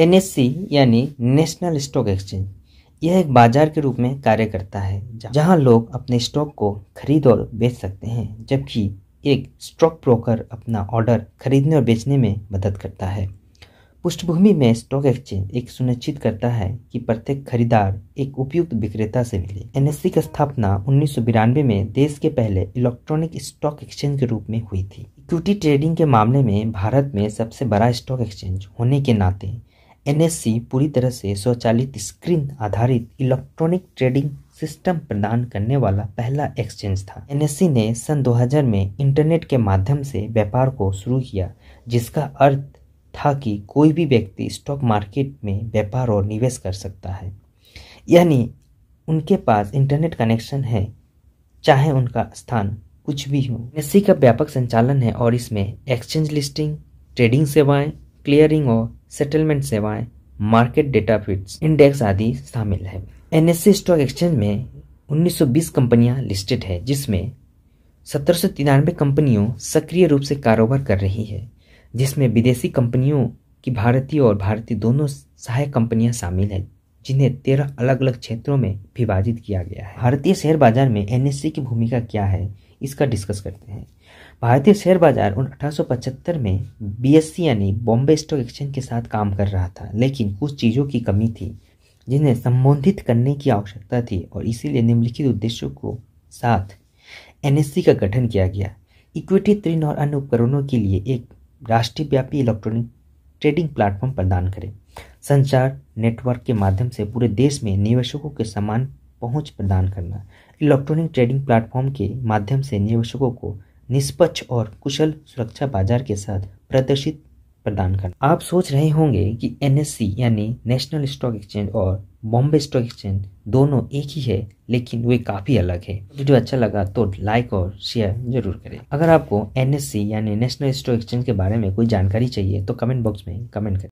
N यानी national stock exchange यह एक बाजार के रूप में कार्य करता है जहां लोग अपने स्टॉक को खरीद और बेच सकते हैं जबकि एक स्टॉक ब्रोकर अपना ऑर्डर खरीदने और बेचने में मदद करता है पृष्ठभूमि में स्टॉक एक्सचेंज एक सुनिश्चित करता है कि प्रत्येक खरीदार एक उपयुक्त विक्रेता से मिले एनएससी की स्थापना उन्नीस में देश के पहले इलेक्ट्रॉनिक स्टॉक एक्सचेंज के रूप में हुई थी इक्विटी ट्रेडिंग के मामले में भारत में सबसे बड़ा स्टॉक एक्सचेंज होने के नाते एनएससी पूरी तरह से स्वचालित स्क्रीन आधारित इलेक्ट्रॉनिक ट्रेडिंग सिस्टम प्रदान करने वाला पहला एक्सचेंज था एनएससी ने सन 2000 में इंटरनेट के माध्यम से व्यापार को शुरू किया जिसका अर्थ था कि कोई भी व्यक्ति स्टॉक मार्केट में व्यापार और निवेश कर सकता है यानी उनके पास इंटरनेट कनेक्शन है चाहे उनका स्थान कुछ भी हो एनएससी का व्यापक संचालन है और इसमें एक्सचेंज लिस्टिंग ट्रेडिंग सेवाएं क्लियरिंग और सेटलमेंट सेवाएं मार्केट डेटा फिट इंडेक्स आदि शामिल है एन स्टॉक एक्सचेंज में 1920 कंपनियां लिस्टेड है जिसमें सत्रह कंपनियों सक्रिय रूप से कारोबार कर रही है जिसमें विदेशी कंपनियों की भारतीय और भारतीय दोनों सहायक कंपनियां शामिल हैं जिन्हें तेरह अलग अलग क्षेत्रों में विभाजित किया गया है भारतीय शेयर बाजार में एनएससी की भूमिका क्या है इसका डिस्कस करते हैं भारतीय शेयर बाजार उन अठारह में बी यानी बॉम्बे स्टॉक एक्सचेंज के साथ काम कर रहा था लेकिन कुछ चीज़ों की कमी थी जिन्हें संबोधित करने की आवश्यकता थी और इसीलिए निम्नलिखित उद्देश्यों को साथ एनएससी का गठन किया गया इक्विटी ऋण और अन्य उपकरणों के लिए एक राष्ट्रव्यापी इलेक्ट्रॉनिक ट्रेडिंग प्लेटफॉर्म प्रदान करें संचार नेटवर्क के माध्यम से पूरे देश में निवेशकों के समान पहुंच प्रदान करना इलेक्ट्रॉनिक ट्रेडिंग प्लेटफॉर्म के माध्यम से निवेशकों को निष्पक्ष और कुशल सुरक्षा बाजार के साथ प्रदर्शित प्रदान करना आप सोच रहे होंगे कि एन यानी नेशनल स्टॉक एक्सचेंज और बॉम्बे स्टॉक एक्सचेंज दोनों एक ही है लेकिन वे काफ़ी अलग है वीडियो अच्छा लगा तो लाइक और शेयर जरूर करें अगर आपको एन यानी नेशनल स्टॉक एक्सचेंज के बारे में कोई जानकारी चाहिए तो कमेंट बॉक्स में कमेंट करें